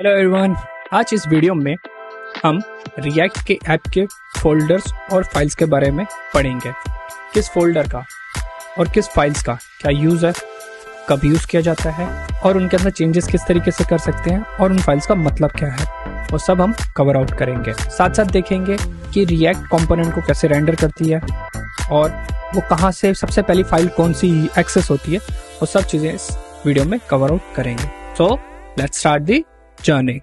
hello everyone आज इस video में हम रिएक्ट के ऐप के फोल्डर्स और फाइल्स के बारे में पढ़ेंगे किस फोल्डर का और किस फाइल्स का क्या यूज़ है कब यूज़ किया जाता है और उनके अंदर चेंजेस किस तरीके से कर सकते हैं और उन फाइल्स का मतलब क्या है वो सब हम कवर आउट करेंगे साथ साथ देखेंगे कि रिएक्ट कंपोनेंट को कैसे रेंडर करती है और वो कहाँ से सबसे पहली फाइल कौन सी एक्सेस होती है वो सब चीज़ें इस वीडियो में कवर आउट करेंगे सो लेट्स स्टार्ट दी जाने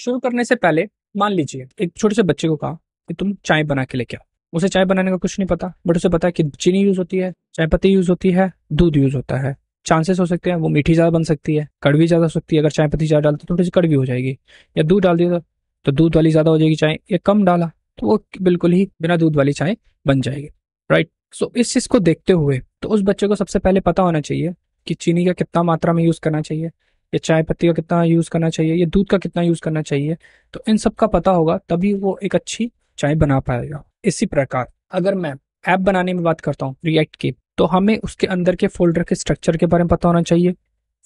शुरू करने से पहले मान लीजिए एक छोटे से बच्चे को कहा कि तुम चाय बना के लेके आओ उसे चाय बनाने का कुछ नहीं पता बट उसे पता है कि चीनी यूज होती है चाय पत्ती यूज होती है दूध यूज होता है चांसेस हो सकते हैं वो मीठी ज़्यादा बन सकती है कड़वी ज़्यादा हो सकती है अगर चाय पत्ती ज़्यादा डालते तो थोड़ी सी कड़वी हो जाएगी या दूध डाल दिया तो दूध वाली ज़्यादा हो जाएगी चाय या कम डाला तो वो बिल्कुल ही बिना दूध वाली चाय बन जाएगी राइट सो इस चीज़ को देखते हुए तो उस बच्चे को सबसे पहले पता होना चाहिए कि चीनी का कितना मात्रा में यूज़ करना चाहिए या चाय पत्ती का कितना यूज़ करना चाहिए या दूध का कितना यूज़ करना चाहिए तो इन सब का पता होगा तभी वो एक अच्छी चाय बना पाएगा इसी प्रकार अगर मैं ऐप बनाने में बात करता हूँ रिएक्ट की तो हमें उसके अंदर के फोल्डर के स्ट्रक्चर के बारे में पता होना चाहिए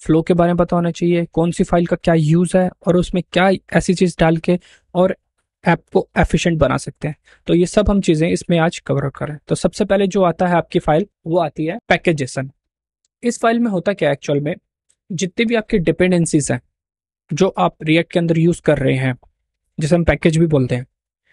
फ्लो के बारे में पता होना चाहिए कौन सी फाइल का क्या यूज़ है और उसमें क्या ऐसी चीज़ डाल के और ऐप को एफिशिएंट बना सकते हैं तो ये सब हम चीज़ें इसमें आज कवर करें तो सबसे पहले जो आता है आपकी फाइल वो आती है पैकेजेसन इस फाइल में होता क्या एक्चुअल में जितने भी आपके डिपेंडेंसीज हैं जो आप रिएक्ट के अंदर यूज़ कर रहे हैं जिसे हम पैकेज भी बोलते हैं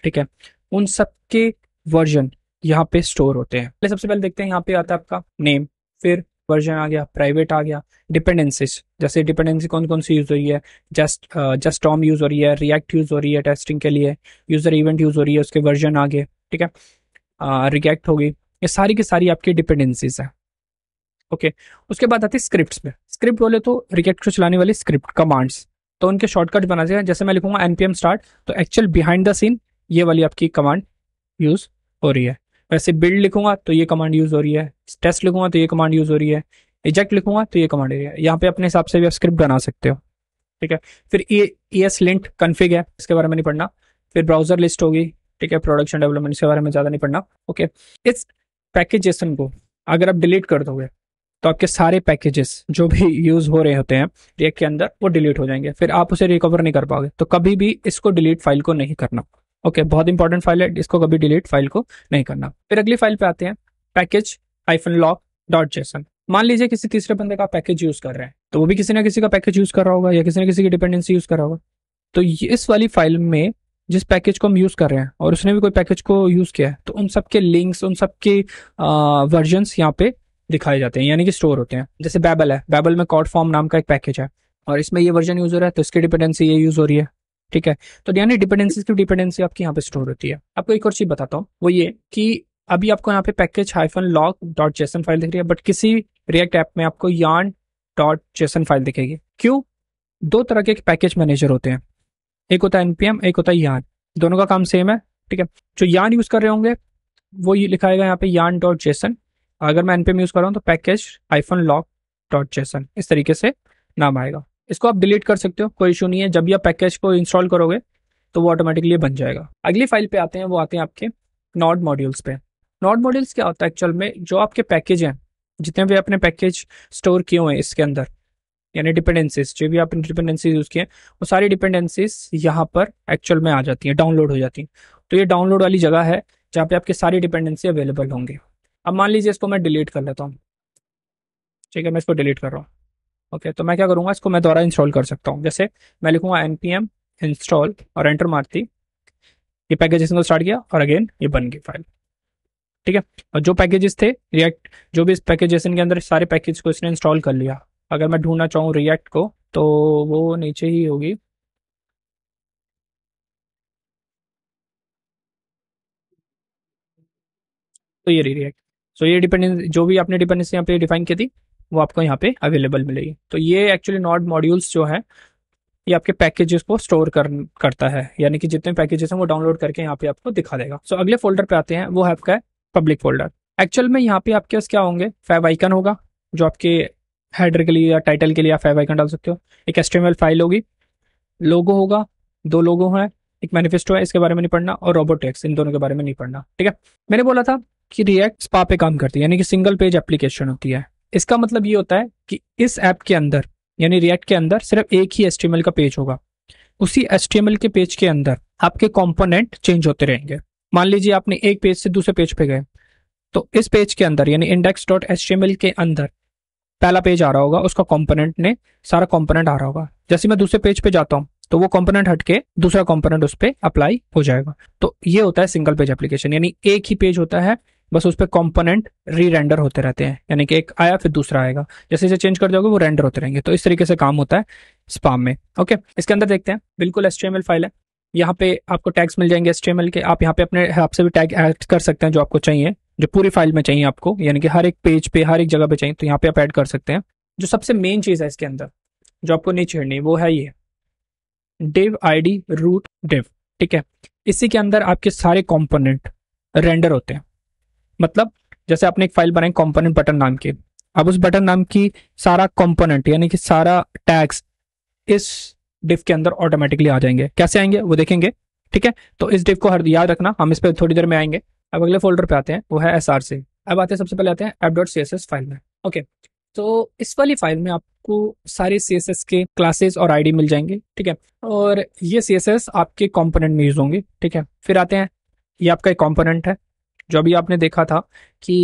ठीक है उन सब के वर्जन यहाँ पे स्टोर होते हैं पहले सबसे पहले देखते हैं यहाँ पे आता है आपका नेम फिर वर्जन आ गया प्राइवेट आ गया डिपेंडेंसीज जैसे डिपेंडेंसी कौन कौन सी यूज़ हो रही है जस्ट जस्ट टॉम यूज़ हो रही है रिएक्ट यूज़ हो रही है टेस्टिंग के लिए यूज़र इवेंट यूज़ हो रही है उसके वर्जन आ गए ठीक है रिएक्ट होगी ये सारी की सारी आपकी डिपेंडेंसीज है ओके उसके बाद आती है स्क्रिप्ट में स्क्रिप्ट बोले तो रिकेट को चलाने वाली स्क्रिप्ट कमांड्स तो उनके शॉर्टकट बना जाएगा जैसे मैं लिखूंगा एनपीएम स्टार्ट तो एक्चुअल बिहाइंड द सीन ये वाली आपकी कमांड यूज हो रही है वैसे बिल्ड लिखूंगा तो ये कमांड यूज हो रही है टेस्ट लिखूंगा तो ये कमांड यूज हो रही है इजेक्ट लिखूंगा तो ये कमांड हो रही है यहाँ पे अपने हिसाब से भी आप स्क्रिप्ट बना सकते हो ठीक है फिर ई एस लिंट कन्फिग है इसके बारे में नहीं पढ़ना फिर ब्राउजर लिस्ट होगी ठीक है प्रोडक्शन डेवलपमेंट इसके बारे में ज़्यादा नहीं पढ़ना ओके इस पैकेज को अगर आप डिलीट कर दोगे तो आपके सारे पैकेजेस जो भी यूज हो रहे होते हैं रिएक्ट के अंदर वो डिलीट हो जाएंगे फिर आप उसे रिकवर नहीं कर पाओगे तो कभी भी इसको डिलीट फाइल को नहीं करना ओके बहुत इंपॉर्टेंट फाइल है इसको कभी डिलीट फाइल को नहीं करना फिर अगली फाइल पे आते हैं package hyphen lock dot JSON मान लीजिए किसी तीसरे बंदे का पैकेज यूज कर रहे हैं तो वो भी किसी ना किसी का पैकेज यूज कर रहा होगा या किसी ना किसी की डिपेंडेंसी यूज कर रहा होगा तो इस वाली फाइल में जिस पैकेज को हम यूज़ कर रहे हैं और उसने भी कोई पैकेज को यूज़ किया है तो उन सबके लिंक्स उन सबके वर्जन यहाँ पे दिखाए जाते हैं यानी कि स्टोर होते हैं जैसे बैबल है बैबल में कॉड फॉर्म नाम का एक पैकेज है और इसमें ये वर्जन यूज हो रहा है तो इसकी डिपेंडेंसी ये यूज हो रही है ठीक है तो यानी डिपेंडेंसी की डिपेंडेंसी आपकी यहाँ पे स्टोर होती है आपको एक और चीज बताता हूँ वो ये कि अभी आपको यहाँ पे package hyphen log dot JSON file दिख रही है बट किसी रिएक्ट ऐप में आपको यान डॉट जेसन फाइल दिखेगी क्यों दो तरह के पैकेज मैनेजर होते हैं एक होता है एनपीएम एक होता है यान दोनों का काम सेम है ठीक है जो यान यूज कर रहे होंगे वो ये लिखाएगा यहाँ पे यान डॉट जेसन अगर मैं एनपीएम यूज़ कर रहा हूँ तो package hyphen lock dot JSON इस तरीके से नाम आएगा इसको आप डिलीट कर सकते हो कोई इशू नहीं है जब भी आप पैकेज को इंस्टॉल करोगे तो वो ऑटोमेटिकली बन जाएगा अगली फाइल पे आते हैं वो आते हैं आपके नॉट मॉड्यूल्स पे नॉट मॉड्यूल्स क्या होता है एक्चुअल में जो आपके पैकेज हैं जितने भी अपने पैकेज स्टोर किए हुए हैं इसके अंदर यानी डिपेंडेंसीज जो भी आप डिपेंडेंसीज यूज़ किए वो सारी डिपेंडेंसीज यहाँ पर एक्चुअल में आ जाती हैं डाउनलोड हो जाती हैं तो ये डाउनलोड वाली जगह है जहाँ पे आपके सारी डिपेंडेंसी अवेलेबल होंगे अब मान लीजिए इसको मैं डिलीट कर लेता हूँ ठीक है मैं इसको डिलीट कर रहा हूँ ओके तो मैं क्या करूँगा इसको मैं दोबारा इंस्टॉल कर सकता हूँ जैसे मैं लिखूंगा एन पी एम इंस्टॉल और एंटर मारती ये पैकेज को स्टार्ट किया और अगेन ये बन गई फाइल ठीक है और जो पैकेजेस थे रिएक्ट जो भी इस पैकेजेसन के अंदर सारे पैकेज को इसने इंस्टॉल कर लिया अगर मैं ढूंढना चाहूँ रिएक्ट को तो वो नीचे ही होगी तो ये रिएक्ट सो ये डिपेंडेंसी जो भी आपने डिपेंडेंसी यहाँ पे डिफाइन की थी वो आपको यहाँ पे अवेलेबल मिलेगी तो ये एक्चुअली नॉट मॉड्यूल्स जो है ये आपके पैकेजेस को स्टोर कर करता है यानी कि जितने पैकेजेस हैं वो डाउनलोड करके यहाँ पे आपको दिखा देगा सो so, अगले फोल्डर पे आते हैं वो है आपका पब्लिक फोल्डर एक्चुअल में यहाँ पे आपके पास क्या होंगे फाइव आइकन होगा जो आपके हेडर के लिए या टाइटल के लिए आप फाइव आइकन डाल सकते हो एक एस्टेमल फाइल होगी लोगो होगा दो लोगो हैं एक मैनिफेस्टो है इसके बारे में नहीं पढ़ना और रोबोटिक्स इन दोनों के बारे में नहीं पढ़ना ठीक है मैंने बोला था कि रिएक्ट स्पा पे काम करती है यानी कि सिंगल पेज एप्लीकेशन होती है इसका मतलब ये होता है कि इस ऐप के अंदर यानी रिएक्ट के अंदर सिर्फ एक ही एस का पेज होगा उसी एस के पेज के अंदर आपके कॉम्पोनेंट चेंज होते रहेंगे मान लीजिए आपने एक पेज से दूसरे पेज पे गए तो इस पेज के अंदर यानी इंडेक्स डॉट एस के अंदर पहला पेज आ रहा होगा उसका कॉम्पोनेंट ने सारा कॉम्पोनेंट आ रहा होगा जैसे मैं दूसरे पेज पे जाता हूँ तो वो कॉम्पोनेंट हटके दूसरा कॉम्पोनेंट उस पर अप्लाई हो जाएगा तो ये होता है सिंगल पेज एप्लीकेशन यानी एक ही पेज होता है बस उस पर कॉम्पोनेंट री रेंडर होते रहते हैं यानी कि एक आया फिर दूसरा आएगा जैसे इसे चेंज कर दोगे वो रेंडर होते रहेंगे तो इस तरीके से काम होता है स्पाम में ओके इसके अंदर देखते हैं बिल्कुल एस फाइल है यहाँ पे आपको टैग्स मिल जाएंगे एस के आप यहाँ पे अपने हिसाब से भी टैग ऐड कर सकते हैं जो आपको चाहिए जो पूरी फाइल में चाहिए आपको यानी कि हर एक पेज पे हर एक जगह पे चाहिए तो यहाँ पे आप ऐड कर सकते हैं जो सबसे मेन चीज़ है इसके अंदर जो आपको नहीं छेड़नी वो है ये डिव आईडी रूट डिव ठीक है इसी के अंदर आपके सारे कंपोनेंट रेंडर होते हैं मतलब जैसे आपने एक फाइल बनाई कॉम्पोनेंट बटन नाम की अब उस बटन नाम की सारा कॉम्पोनेंट यानी कि सारा टैक्स इस डिफ के अंदर ऑटोमेटिकली आ जाएंगे कैसे आएंगे वो देखेंगे ठीक है तो इस डिफ को हर याद रखना हम इस पर थोड़ी देर में आएंगे अब अगले फोल्डर पे आते हैं वो है एस आर सी अब आते हैं सबसे पहले आते हैं app dot C S S file में ओके तो इस वाली फाइल में आपको सारे सी एस एस के क्लासेस और आईडी मिल जाएंगे ठीक है और ये सी एस एस आपके कॉम्पोनेंट में यूज होंगे ठीक है फिर आते हैं ये आपका एक कॉम्पोनेंट है जो अभी आपने देखा था कि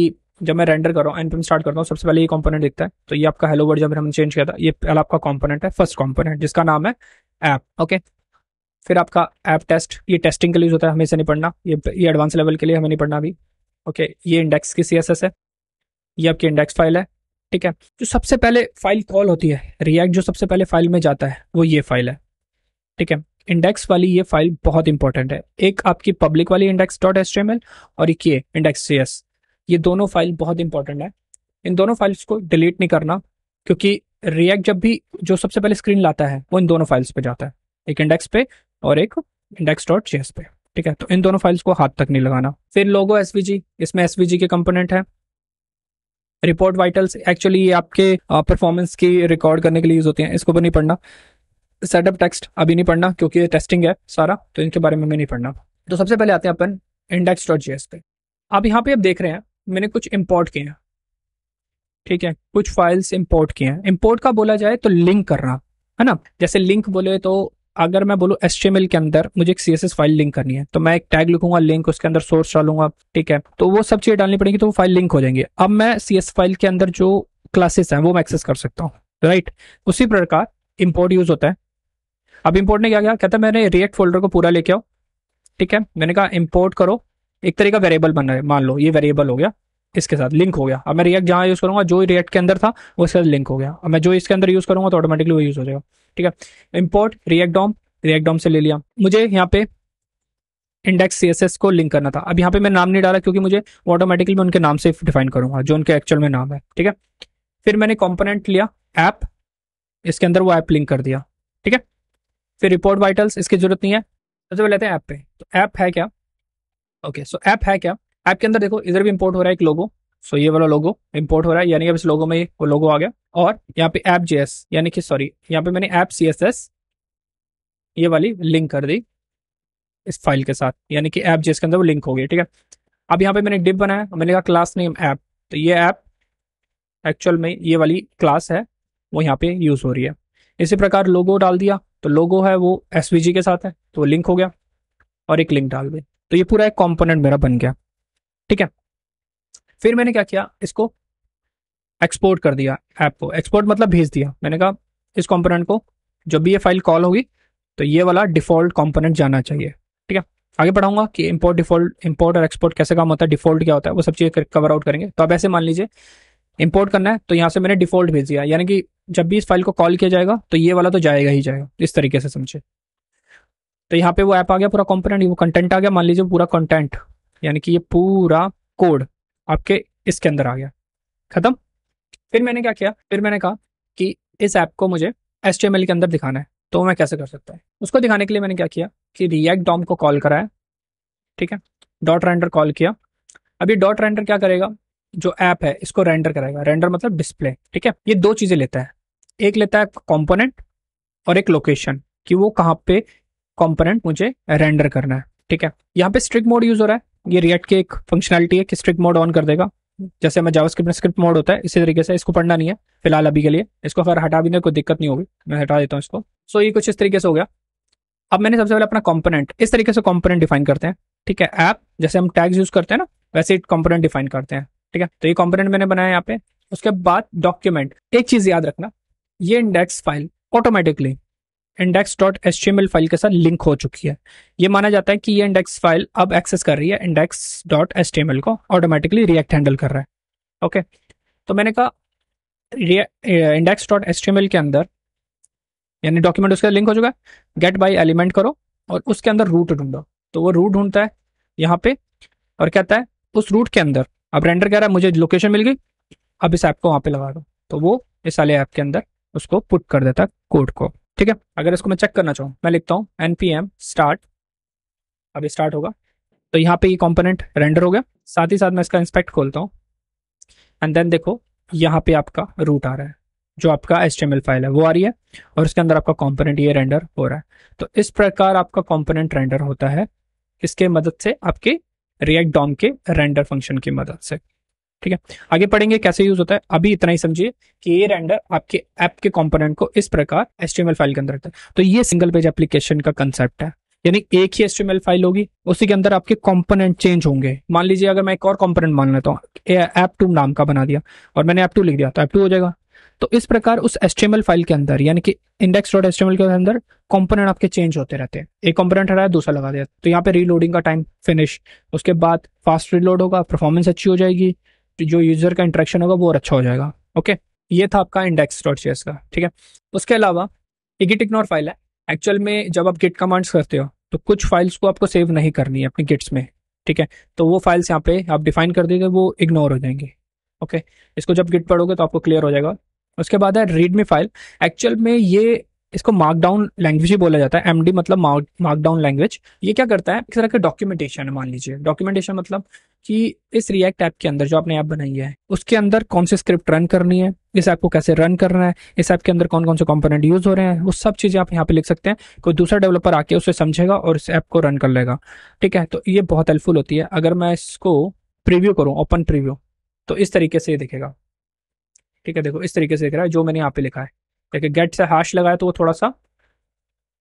जब मैं रेंडर कर रहा हूँ एनपीएम स्टार्ट करता हूँ सबसे पहले ये कॉम्पोनेंट दिखता है तो ये आपका हेलो वर्ड जब हमने चेंज किया था ये पहला आपका कॉम्पोनेंट है फर्स्ट कॉम्पोनेंट जिसका नाम है ऐप ओके फिर आपका ऐप टेस्ट ये टेस्टिंग के लिए होता है हमें से नहीं पढ़ना ये ये एडवांस लेवल के लिए हमें नहीं पढ़ना अभी ओके ये इंडेक्स की सी है ये आपकी इंडेक्स फाइल है ठीक है जो सबसे पहले फाइल कॉल होती है रिएक्ट जो सबसे पहले फाइल में जाता है वो ये फाइल है ठीक है इंडेक्स वाली ये फाइल बहुत इंपॉर्टेंट है एक आपकी पब्लिक वाली इंडेक्स डॉट एस और एक ये इंडेक्स एस ये दोनों फाइल बहुत इंपॉर्टेंट है इन दोनों फाइल्स को डिलीट नहीं करना क्योंकि रिएक्ट जब भी जो सबसे पहले स्क्रीन लाता है वो इन दोनों फाइल्स पे जाता है एक इंडेक्स पे और एक इंडेक्स डॉट चेस पे ठीक है तो इन दोनों फाइल्स को हाथ तक नहीं लगाना फिर लोगो एस इसमें एस के कंपोनेंट है रिपोर्ट वाइटल्स एक्चुअली ये आपके परफॉर्मेंस की रिकॉर्ड करने के लिए यूज होते हैं इसको भी नहीं पढ़ना सेटअप टेक्स्ट अभी नहीं पढ़ना क्योंकि ये टेस्टिंग है सारा तो इनके बारे में मैं नहीं पढ़ना तो सबसे पहले आते हैं अपन इंडेक्स डॉट जी एस पे आप यहाँ पे आप देख रहे हैं मैंने कुछ इम्पोर्ट किए हैं ठीक है कुछ फाइल्स इम्पोर्ट किए हैं इम्पोर्ट का बोला जाए तो लिंक करना है ना जैसे लिंक बोले तो अगर मैं बोलूँ एस के अंदर मुझे एक सी फाइल लिंक करनी है तो मैं एक टैग लिखूंगा लिंक उसके अंदर सोर्स डालूंगा ठीक है तो वो सब चीज़ें डालनी पड़ेगी तो वो फाइल लिंक हो जाएंगी अब मैं सी फाइल के अंदर जो क्लासेस हैं वो मैं एक्सेस कर सकता हूँ राइट उसी प्रकार इम्पोर्ट यूज होता है अब इम्पोर्ट ने क्या किया कहता मैंने रिएक्ट फोल्डर को पूरा लेके आओ ठीक है मैंने कहा इम्पोर्ट करो एक तरह का वेरिएबल बन रहा है मान लो ये वेरिएबल हो गया इसके साथ लिंक हो गया अब मैं रिएक्ट जहाँ यूज़ करूंगा जो रिएक्ट के अंदर था वो इसके साथ लिंक हो गया अब मैं जो इसके अंदर यूज़ करूंगा तो ऑटोमेटिकली वो यूज़ हो जाएगा ठीक है import React DOM React DOM से ले लिया मुझे यहाँ पे इंडेक्स सीएसएस को लिंक करना था अब यहाँ पे मैं नाम नहीं डाला क्योंकि मुझे ऑटोमेटिकली मैं उनके नाम से डिफाइन करूंगा जो उनके एक्चुअल में नाम है ठीक है फिर मैंने कॉम्पोनेंट लिया ऐप इसके अंदर वो ऐप लिंक कर दिया ठीक है फिर रिपोर्ट वाइटल्स इसकी जरूरत नहीं है सबसे पहले लेते हैं ऐप पे तो ऐप है क्या ओके सो ऐप है क्या ऐप के अंदर देखो इधर भी इंपोर्ट हो रहा है एक लोगो सो ये वाला लोगो इंपोर्ट हो रहा है यानी अब इस लोगो में वो लोगो आ गया और यहाँ पे ऐप जेएस यानी कि सॉरी यहाँ पे मैंने ऐप सी ये वाली लिंक कर दी इस फाइल के साथ यानी कि ऐप जेएस के अंदर वो लिंक हो गई ठीक है अब यहाँ पे मैंने डिप बनाया मैंने कहा क्लास नेम ऐप तो ये ऐप एक्चुअल में ये वाली क्लास है वो यहाँ पे यूज हो रही है इसी प्रकार लोगो डाल दिया तो लोगो है वो एस के साथ है तो वो लिंक हो गया और एक लिंक डाल दे तो ये पूरा एक कॉम्पोनेंट मेरा बन गया ठीक है फिर मैंने क्या किया इसको एक्सपोर्ट कर दिया ऐप को एक्सपोर्ट मतलब भेज दिया मैंने कहा इस कॉम्पोनेंट को जब भी ये फाइल कॉल होगी तो ये वाला डिफॉल्ट कॉम्पोनेंट जाना चाहिए ठीक है आगे पढ़ाऊंगा कि इम्पोर्ट डिफॉल्ट इम्पोर्ट और एक्सपोर्ट कैसे काम होता है डिफॉल्ट क्या होता है वो सब चीज़ें कवर आउट करेंगे तो अब ऐसे मान लीजिए इम्पोर्ट करना है तो यहाँ से मैंने डिफॉल्ट भेज दिया यानी कि जब भी इस फाइल को कॉल किया जाएगा तो ये वाला तो जाएगा ही जाएगा इस तरीके से समझे तो यहाँ पे वो ऐप आ गया पूरा कॉम्पोनेंट वो कंटेंट आ गया मान लीजिए पूरा कंटेंट यानी कि ये पूरा कोड आपके इसके अंदर आ गया खत्म फिर मैंने क्या किया फिर मैंने कहा कि इस ऐप को मुझे एस के अंदर दिखाना है तो मैं कैसे कर सकता है उसको दिखाने के लिए मैंने क्या किया कि रिएक्ट डॉम को कॉल कराया ठीक है डॉट रेंडर कॉल किया अब ये डॉट रेंडर क्या करेगा जो ऐप है इसको रेंडर कराएगा रेंडर मतलब डिस्प्ले ठीक है ये दो चीज़ें लेता है एक लेता है कंपोनेंट और एक लोकेशन कि वो कहाँ पे कंपोनेंट मुझे रेंडर करना है ठीक है यहाँ पे स्ट्रिक मोड यूज हो रहा है ये रिएक्ट की एक फंक्शनलिटी है कि स्ट्रिक मोड ऑन कर देगा जैसे मैं जावास्क्रिप्ट में स्क्रिप्ट मोड होता है इसी तरीके से इसको पढ़ना नहीं है फिलहाल अभी के लिए इसको अगर हटा भी नहीं कोई दिक्कत नहीं होगी मैं हटा देता हूँ इसको सो ये कुछ इस तरीके से हो गया अब मैंने सबसे पहले अपना कॉम्पोनेंट इस तरीके से कॉम्पोनेंट डिफाइन करते हैं ठीक है ऐप जैसे हम टैग्स यूज करते हैं ना वैसे कॉम्पोनेंट डिफाइन करते हैं ठीक है तो ये कॉम्पोनेंट मैंने बनाया यहाँ पे उसके बाद डॉक्यूमेंट एक चीज याद रखना ये index file automatically index dot H file के साथ लिंक हो चुकी है ये माना जाता है कि ये इंडेक्स फाइल अब एक्सेस कर रही है इंडेक्स डॉट एच को ऑटोमेटिकली रिएक्ट हैंडल कर रहा है ओके तो मैंने कहा इंडेक्स डॉट एच के अंदर यानी डॉक्यूमेंट उसके लिंक हो चुका है गेट बाई एलिमेंट करो और उसके अंदर रूट ढूंढो तो वो रूट ढूंढता है यहाँ पे और कहता है उस रूट के अंदर अब रेंडर कह रहा है मुझे लोकेशन मिल गई अब इस ऐप को वहाँ पे लगा दो तो वो इस वाले ऐप के अंदर उसको पुट कर देता कोड को ठीक है अगर इसको मैं चेक करना चाहूँ मैं लिखता हूँ एन पी एम स्टार्ट अभी स्टार्ट होगा तो यहाँ पे ये कंपोनेंट रेंडर हो गया साथ ही साथ मैं इसका इंस्पेक्ट खोलता हूँ एंड देन देखो यहाँ पे आपका रूट आ रहा है जो आपका एच फाइल है वो आ रही है और उसके अंदर आपका कॉम्पोनेंट ये रेंडर हो रहा है तो इस प्रकार आपका कॉम्पोनेंट रेंडर होता है इसके मदद से आपके रिएक्ट डॉम के रेंडर फंक्शन की मदद से ठीक है आगे पढ़ेंगे कैसे यूज होता है अभी इतना ही समझिए कि ये रेंडर आपके ऐप के कंपोनेंट को इस प्रकार एस फाइल के अंदर रखता है तो ये सिंगल पेज एप्लीकेशन का कंसेप्ट है यानी एक ही एस फाइल होगी उसी के अंदर आपके कंपोनेंट चेंज होंगे मान लीजिए अगर मैं एक और कंपोनेंट मान लेता हूँ ऐप टू नाम का बना दिया और मैंने ऐप टू लिख दिया तो ऐप टू हो जाएगा तो इस प्रकार उस एस फाइल के अंदर यानी कि इंडेक्स डॉट एस के अंदर कंपोनेंट आपके चेंज होते रहते हैं एक कंपोनेंट हटाया दूसरा लगा दिया तो यहाँ पे रीलोडिंग का टाइम फिनिश उसके बाद फास्ट रीलोड होगा परफॉर्मेंस अच्छी हो जाएगी जो यूजर का इंट्रैक्शन होगा वो और अच्छा हो जाएगा ओके ये था आपका इंडेक्स डॉट सी का ठीक है उसके अलावा गिट इग्नोर फाइल है एक्चुअल में जब आप गिट कमांड्स करते हो तो कुछ फाइल्स को आपको सेव नहीं करनी है अपने गिट्स में ठीक है तो वो फाइल्स यहाँ पे आप डिफाइन कर देंगे वो इग्नोर हो जाएंगे ओके इसको जब गिट पढ़ोगे तो आपको क्लियर हो जाएगा उसके बाद है रीडमी फाइल एक्चुअल में ये इसको मार्कडाउन लैंग्वेज ही बोला जाता है डी मतलब मार्कडाउन लैंग्वेज ये क्या करता है एक तरह का डॉक्यूमेंटेशन है मान लीजिए डॉक्यूमेंटेशन मतलब कि इस रिएक्ट ऐप के अंदर जो आपने ऐप बनाई है उसके अंदर कौन सी स्क्रिप्ट रन करनी है इस ऐप को कैसे रन करना है इस ऐप के अंदर कौन कौन से कंपोनेंट यूज हो रहे हैं वो सब चीज़ें आप यहाँ पे लिख सकते हैं कोई दूसरा डेवलपर आके उसे समझेगा और इस ऐप को रन कर लेगा ठीक है तो ये बहुत हेल्पफुल होती है अगर मैं इसको प्रीव्यू करूँ ओपन प्रीव्यू तो इस तरीके से ये दिखेगा ठीक है देखो इस तरीके से दिख रहा है जो मैंने यहाँ पे लिखा है देखिए गेट से हाश लगाया तो वो थोड़ा सा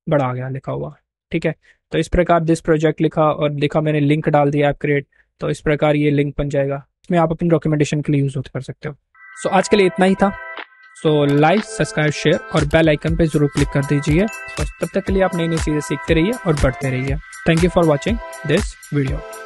बड़ा आ गया लिखा हुआ ठीक है तो इस प्रकार दिस प्रोजेक्ट लिखा और लिखा मैंने लिंक डाल दिया ऐप क्रिएट तो इस प्रकार ये लिंक बन जाएगा इसमें आप अपनी डॉक्यूमेंटेशन के लिए यूज़ कर सकते हो सो so, आज के लिए इतना ही था सो लाइक सब्सक्राइब शेयर और बेल आइकन पे जरूर क्लिक कर दीजिए तब तक के लिए आप नई नई चीज़ें सीखते रहिए और बढ़ते रहिए thank you for watching this video